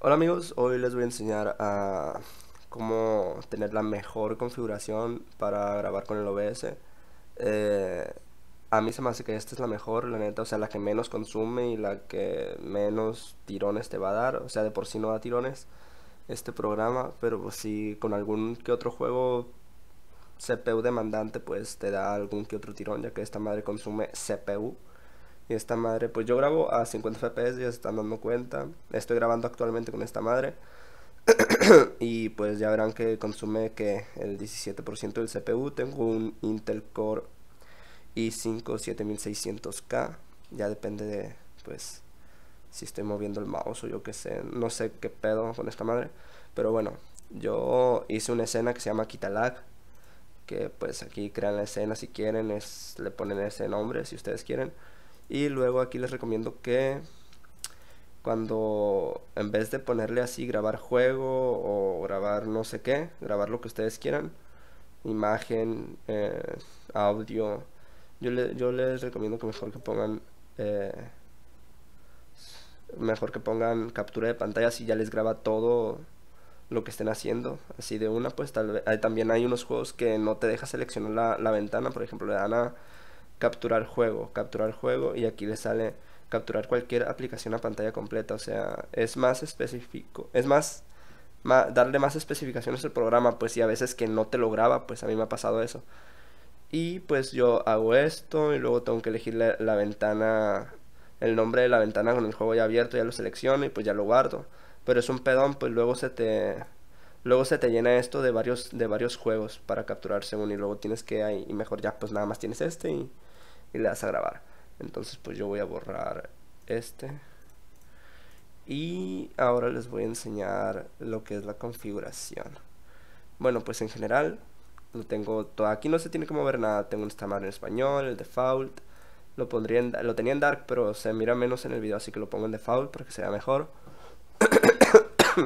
Hola amigos, hoy les voy a enseñar a cómo tener la mejor configuración para grabar con el OBS. Eh, a mí se me hace que esta es la mejor, la neta, o sea, la que menos consume y la que menos tirones te va a dar. O sea, de por sí no da tirones este programa, pero pues si con algún que otro juego CPU demandante, pues te da algún que otro tirón, ya que esta madre consume CPU. Y esta madre, pues yo grabo a 50 FPS, ya se están dando cuenta. Estoy grabando actualmente con esta madre. y pues ya verán que consume que el 17% del CPU. Tengo un Intel Core i5 7600K. Ya depende de, pues, si estoy moviendo el mouse o yo qué sé. No sé qué pedo con esta madre. Pero bueno, yo hice una escena que se llama Kitalag. Que pues aquí crean la escena si quieren. Es, le ponen ese nombre si ustedes quieren. Y luego aquí les recomiendo que cuando en vez de ponerle así grabar juego o grabar no sé qué, grabar lo que ustedes quieran, imagen, eh, audio, yo, yo, les recomiendo que mejor que pongan... Eh, mejor que pongan captura de pantalla si ya les graba todo lo que estén haciendo así de una pues también hay unos juegos que no te deja seleccionar la, la ventana por ejemplo le dan a capturar juego, capturar juego y aquí le sale capturar cualquier aplicación a pantalla completa, o sea, es más específico, es más, darle más especificaciones al programa, pues si a veces que no te lo graba, pues a mí me ha pasado eso. Y pues yo hago esto y luego tengo que elegir la, ventana, el nombre de la ventana con el juego ya abierto, ya lo selecciono y pues ya lo guardo. Pero es un pedón, pues luego se te luego se te llena esto de varios de varios juegos para capturar según y luego tienes que ahí y mejor ya pues nada más tienes este y y le das a grabar. Entonces pues yo voy a borrar este. Y ahora les voy a enseñar lo que es la configuración. Bueno, pues en general lo tengo todo. Aquí no se tiene que mover nada. Tengo esta madre en español, el default. Lo, pondría lo tenía en dark, pero se mira menos en el video, así que lo pongo en default para que sea mejor.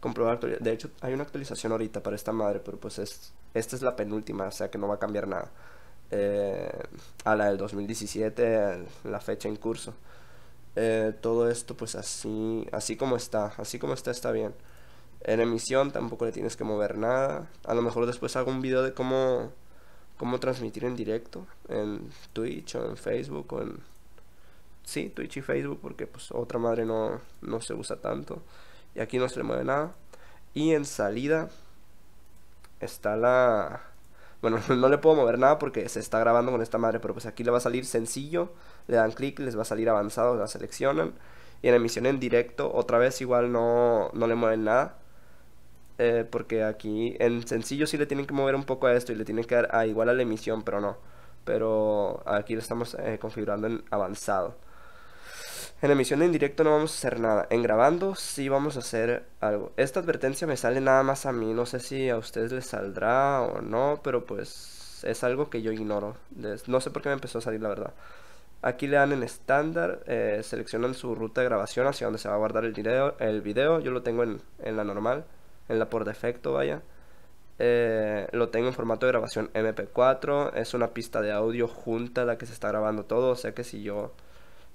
Comprobar De hecho, hay una actualización ahorita para esta madre, pero pues es, esta es la penúltima, o sea que no va a cambiar nada. Eh, a la del 2017, la fecha en curso. Eh, todo esto pues así, así como está, así como está está bien. En emisión tampoco le tienes que mover nada. A lo mejor después hago un video de cómo, cómo transmitir en directo en Twitch o en Facebook o en... Sí, Twitch y Facebook porque pues otra madre no, no se usa tanto. Y aquí no se le mueve nada. Y en salida está la bueno, no le puedo mover nada porque se está grabando con esta madre, pero pues aquí le va a salir sencillo, le dan clic, les va a salir avanzado, la seleccionan. Y en emisión en directo, otra vez igual no, le mueven nada. Eh, porque aquí en sencillo sí le tienen que mover un poco a esto y le tienen que dar igual a la emisión, pero no. Pero aquí lo estamos eh, configurando en avanzado. En emisión en directo no vamos a hacer nada. En grabando sí vamos a hacer algo. Esta advertencia me sale nada más a mí. No sé si a ustedes les saldrá o no, pero pues es algo que yo ignoro. No sé por qué me empezó a salir la verdad. Aquí le dan en estándar, eh, seleccionan su ruta de grabación hacia donde se va a guardar el video. El video. Yo lo tengo en, en la normal, en la por defecto, vaya. Eh, lo tengo en formato de grabación MP4. Es una pista de audio junta la que se está grabando todo. O sea que si yo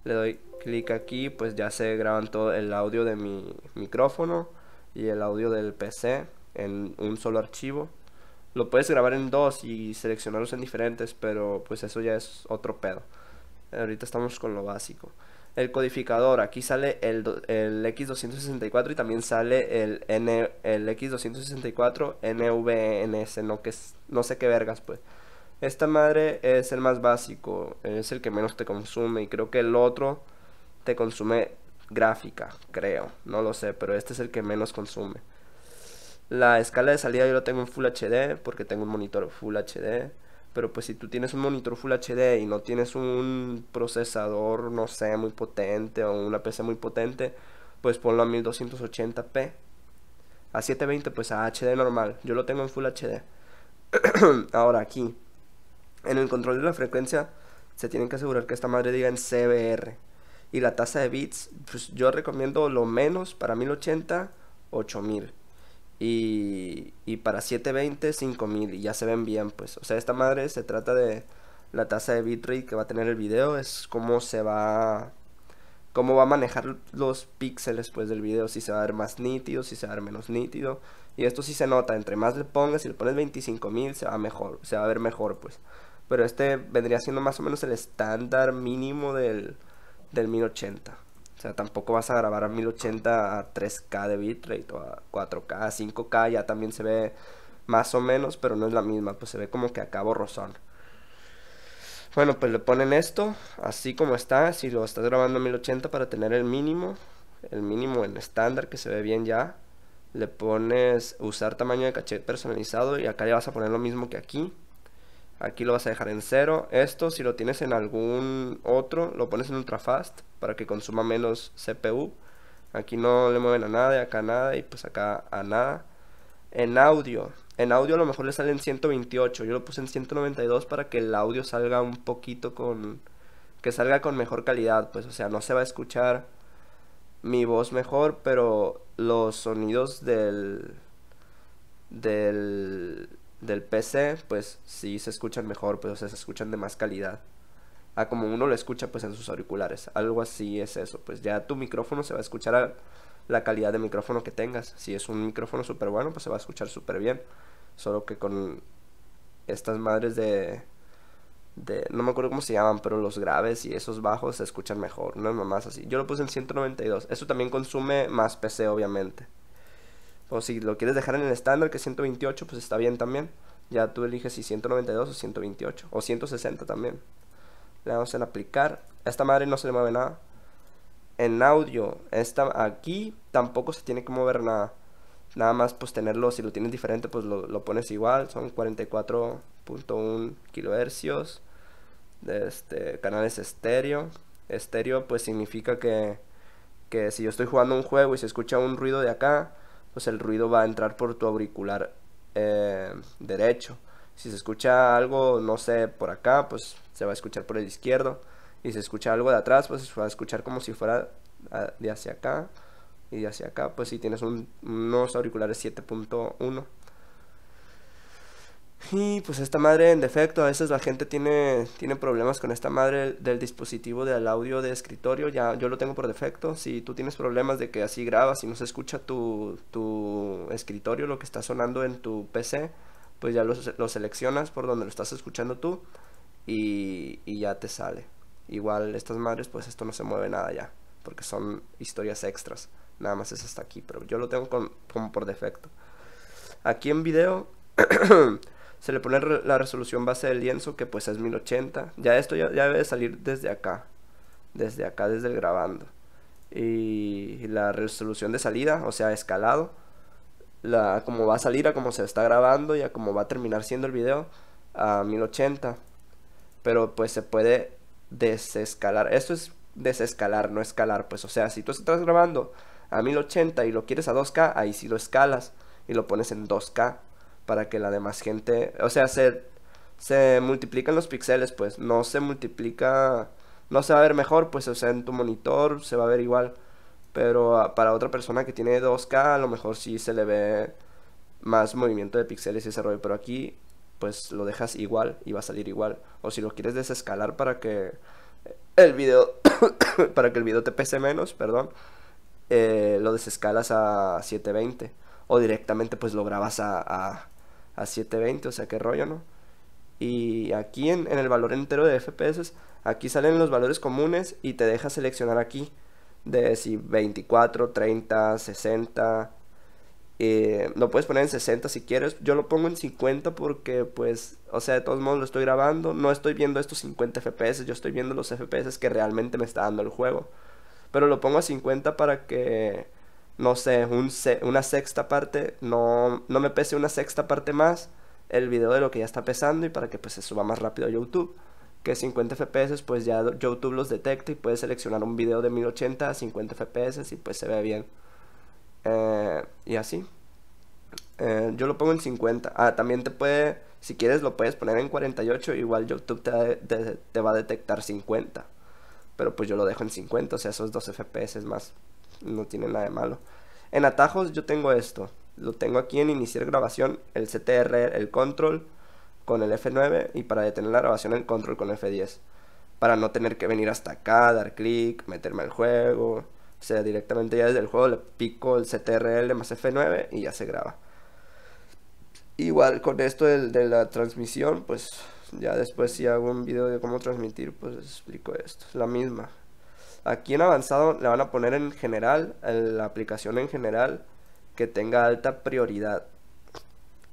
le doy clic aquí pues ya se graban todo el audio de mi micrófono y el audio del PC en un solo archivo lo puedes grabar en dos y seleccionarlos en diferentes pero pues eso ya es otro pedo ahorita estamos con lo básico el codificador, aquí sale el, el X264 y también sale el, N, el X264 NVNS, e no, que, no sé qué vergas pues. Esta madre es el más básico, es el que menos te consume y creo que el otro te consume gráfica, creo, no lo sé, pero este es el que menos consume. La escala de salida yo lo tengo en Full HD porque tengo un monitor Full HD, pero pues si tú tienes un monitor Full HD y no tienes un procesador, no sé, muy potente o una PC muy potente, pues ponlo a 1280p. A 720 pues a HD normal, yo lo tengo en Full HD. Ahora aquí en el control de la frecuencia se tienen que asegurar que esta madre diga en CBR. Y la tasa de bits, pues yo recomiendo lo menos para 1080, 8000. Y, y para 720, 5000. Y ya se ven bien, pues. O sea, esta madre se trata de la tasa de bitrate que va a tener el video, es cómo se va cómo va a manejar los píxeles pues del video, si se va a ver más nítido, si se va a ver menos nítido. Y esto sí se nota, entre más le pongas, si le pones 25.000 se va mejor, se va a ver mejor pues. Pero este vendría siendo más o menos el estándar mínimo del, 1080. O sea, tampoco vas a grabar a 1080 a 3K de bitrate o a 4K, a 5K, ya también se ve más o menos, pero no es la misma, pues se ve como que acá borrosón. Bueno, pues le ponen esto, así como está, si lo estás grabando a 1080 para tener el mínimo, el mínimo en estándar que se ve bien ya, le pones usar tamaño de caché personalizado y acá ya vas a poner lo mismo que aquí, Aquí lo vas a dejar en cero. Esto, si lo tienes en algún otro, lo pones en ultra fast para que consuma menos CPU. Aquí no le mueven a nada, y acá nada y pues acá a nada. En audio, en audio a lo mejor le salen 128. Yo lo puse en 192 para que el audio salga un poquito con... Que salga con mejor calidad, pues o sea, no se va a escuchar mi voz mejor, pero los sonidos del... Del del PC, pues sí se escuchan mejor, pues, se escuchan de más calidad. A como uno lo escucha pues en sus auriculares. Algo así es eso. Pues ya tu micrófono se va a escuchar a la calidad de micrófono que tengas. Si es un micrófono súper bueno, pues se va a escuchar súper bien. Solo que con estas madres de, de... No me acuerdo cómo se llaman, pero los graves y esos bajos se escuchan mejor. No es más así. Yo lo puse en 192. Eso también consume más PC, obviamente. O si lo quieres dejar en el estándar, que es 128, pues está bien también. Ya tú eliges si 192 o 128. O 160 también. Le damos en aplicar. esta madre no se le mueve nada. En audio, esta, aquí tampoco se tiene que mover nada. Nada más pues tenerlo, si lo tienes diferente, pues lo, pones igual. Son 44.1 kilohercios. De este, canales estéreo. Estéreo pues significa que, que si yo estoy jugando un juego y se escucha un ruido de acá, pues el ruido va a entrar por tu auricular eh, derecho. Si se escucha algo, no sé, por acá, pues se va a escuchar por el izquierdo. Y si se escucha algo de atrás, pues se va a escuchar como si fuera ah, de hacia acá y de hacia acá. Pues si tienes un, unos auriculares 7.1 y pues esta madre en defecto, a veces la gente tiene, tiene problemas con esta madre del dispositivo del audio de escritorio, ya yo lo tengo por defecto, si tú tienes problemas de que así grabas y no se escucha tu, escritorio, lo que está sonando en tu PC, pues ya lo, seleccionas por donde lo estás escuchando tú y, y ya te sale. Igual estas madres, pues esto no se mueve nada ya, porque son historias extras, nada más es hasta aquí, pero yo lo tengo con, por defecto. Aquí en video... se le pone la resolución base del lienzo que pues es 1080. Ya esto ya, debe salir desde acá, desde acá, desde el grabando. Y la resolución de salida, o sea, escalado, la, como va a salir a como se está grabando y a como va a terminar siendo el video a 1080. Pero pues se puede desescalar. Esto es desescalar, no escalar. Pues o sea, si tú estás grabando a 1080 y lo quieres a 2K, ahí sí lo escalas y lo pones en 2K para que la demás gente, o sea, se, se multiplican los píxeles, pues no se multiplica, no se va a ver mejor, pues o sea, en tu monitor se va a ver igual, pero ah, para otra persona que tiene 2K a lo mejor sí se le ve más movimiento de píxeles y ese rollo, pero aquí pues lo dejas igual y va a salir igual, o si lo quieres desescalar para que el video, para que el video te pese menos, perdón, eh, lo desescalas a 720 o directamente pues lo grabas a, a 720, o sea, que rollo, ¿no? Y aquí en, el valor entero de FPS, aquí salen los valores comunes y te deja seleccionar aquí de si 24, 30, 60. lo puedes poner en 60 si quieres. Yo lo pongo en 50 porque, pues, o sea, de todos modos lo estoy grabando. No estoy viendo estos 50 FPS, yo estoy viendo los FPS que realmente me está dando el juego. Pero lo pongo a 50 para que no sé, una sexta parte, no, no me pese una sexta parte más el video de lo que ya está pesando y para que pues se suba más rápido a YouTube. Que 50 FPS pues ya YouTube los detecta y puede seleccionar un video de 1080 a 50 FPS y pues se ve bien. Eh, y así. Eh, yo lo pongo en 50. Ah, también te puede, si quieres lo puedes poner en 48, igual YouTube te, va a detectar 50. Pero pues yo lo dejo en 50, o sea, esos 12 FPS más no tiene nada de malo. En atajos yo tengo esto, lo tengo aquí en iniciar grabación, el CTR, el control con el F9 y para detener la grabación el control con F10. Para no tener que venir hasta acá, dar clic, meterme al juego. O sea, directamente ya desde el juego le pico el CTRL más F9 y ya se graba. Igual con esto de, de la transmisión, pues ya después si hago un video de cómo transmitir, pues explico esto. Es la misma, Aquí en avanzado le van a poner en general, la aplicación en general, que tenga alta prioridad.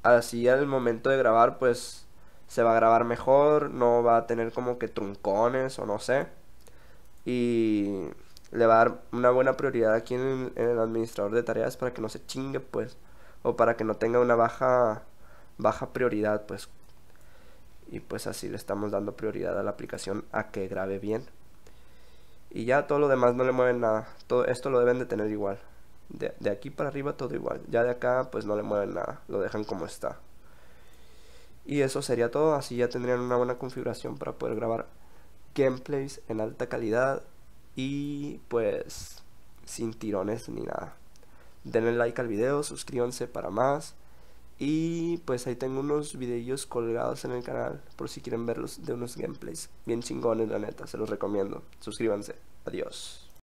Así al momento de grabar, pues se va a grabar mejor, no va a tener como que truncones o no sé. Y le va a dar una buena prioridad aquí en, en el administrador de tareas para que no se chingue, pues. O para que no tenga una baja, baja prioridad, pues. Y pues así le estamos dando prioridad a la aplicación a que grabe bien y ya todo lo demás no le mueven nada. Todo esto lo deben de tener igual. De, de, aquí para arriba todo igual. Ya de acá pues no le mueven nada. Lo dejan como está. Y eso sería todo. Así ya tendrían una buena configuración para poder grabar gameplays en alta calidad. Y pues sin tirones ni nada. Denle like al video, suscríbanse para más. Y pues ahí tengo unos videillos colgados en el canal por si quieren verlos de unos gameplays. Bien chingones, la neta, se los recomiendo. Suscríbanse. Adiós.